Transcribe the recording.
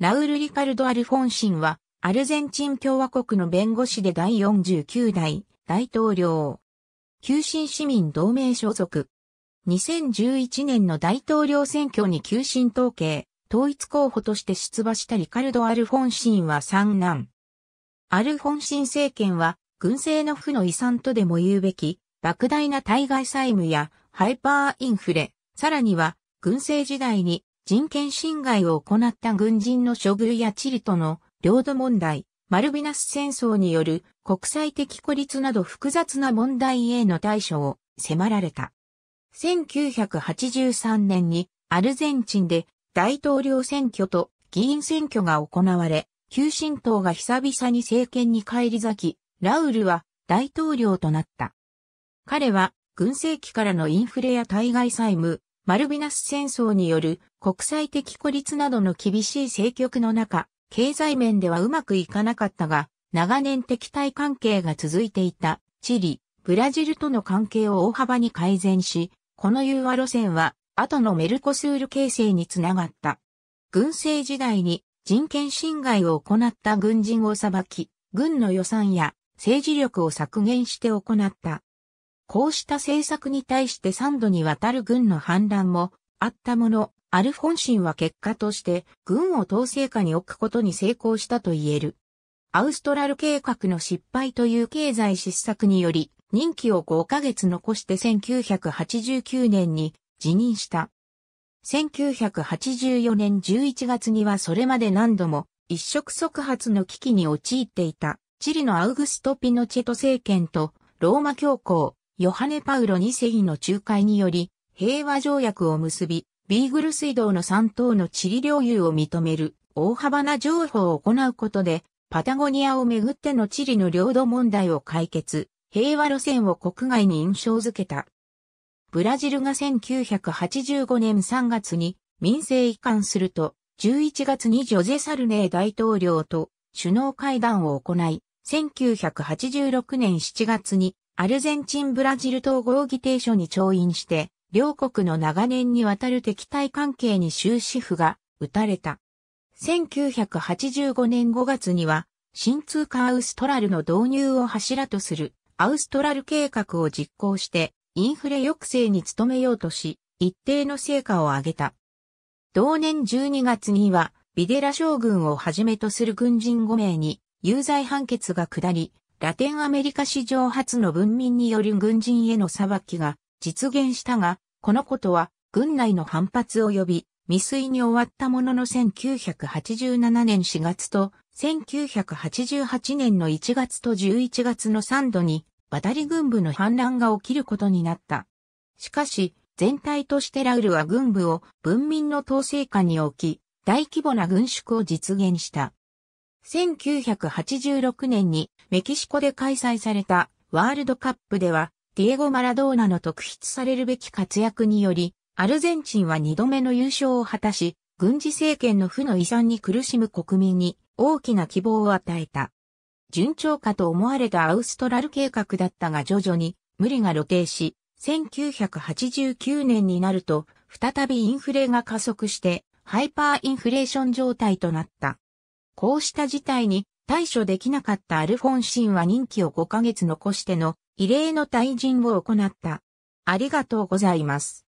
ラウル・リカルド・アルフォンシンは、アルゼンチン共和国の弁護士で第49代大統領。旧新市民同盟所属。2011年の大統領選挙に旧新統計、統一候補として出馬したリカルド・アルフォンシンは三男。アルフォンシン政権は、軍政の負の遺産とでも言うべき、莫大な対外債務やハイパーインフレ、さらには、軍政時代に人権侵害を行った軍人の処遇やチリとの領土問題、マルビナス戦争による国際的孤立など複雑な問題への対処を迫られた。1983年にアルゼンチンで大統領選挙と議員選挙が行われ、急進党が久々に政権に返り咲き、ラウルは大統領となった。彼は軍政期からのインフレや対外債務、マルビナス戦争による国際的孤立などの厳しい政局の中、経済面ではうまくいかなかったが、長年敵対関係が続いていたチリ、ブラジルとの関係を大幅に改善し、この融和路線は後のメルコスール形成につながった。軍政時代に人権侵害を行った軍人を裁き、軍の予算や政治力を削減して行ったこうした政策に対して3度にわたる軍の反乱もあったもの、アルフォンシンは結果として軍を統制下に置くことに成功したと言える。アウストラル計画の失敗という経済失策により、任期を5ヶ月残して1989年に辞任した。1984年11月にはそれまで何度も一触即発の危機に陥っていたチリのアウグスト・ピノチェト政権とローマ教皇ヨハネ・パウロ2世の仲介により、平和条約を結び、ビーグル水道の3島の地理領有を認める大幅な譲歩を行うことで、パタゴニアをめぐっての地理の領土問題を解決、平和路線を国外に印象づけた。ブラジルが1985年3月に民政移管すると、11月にジョゼ・サルネー大統領と首脳会談を行い、1986年7月にアルゼンチン・ブラジル統合議定書に調印して、両国の長年にわたる敵対関係に終止符が打たれた。1985年5月には、新通貨アウストラルの導入を柱とするアウストラル計画を実行して、インフレ抑制に努めようとし、一定の成果を上げた。同年12月には、ビデラ将軍をはじめとする軍人5名に有罪判決が下り、ラテンアメリカ史上初の文民による軍人への裁きが実現したが、このことは軍内の反発を呼び、未遂に終わったものの1987年4月と1988年の1月と11月の3度に渡り軍部の反乱が起きることになった。しかし、全体としてラウルは軍部を文民の統制下に置き、大規模な軍縮を実現した。1986年にメキシコで開催されたワールドカップでは、ディエゴ・マラドーナの特筆されるべき活躍により、アルゼンチンは2度目の優勝を果たし、軍事政権の負の遺産に苦しむ国民に大きな希望を与えた。順調かと思われたアウストラル計画だったが徐々に無理が露呈し、1989年になると再びインフレが加速してハイパーインフレーション状態となった。こうした事態に対処できなかったアルフォンシンは任期を5ヶ月残しての異例の退陣を行った。ありがとうございます。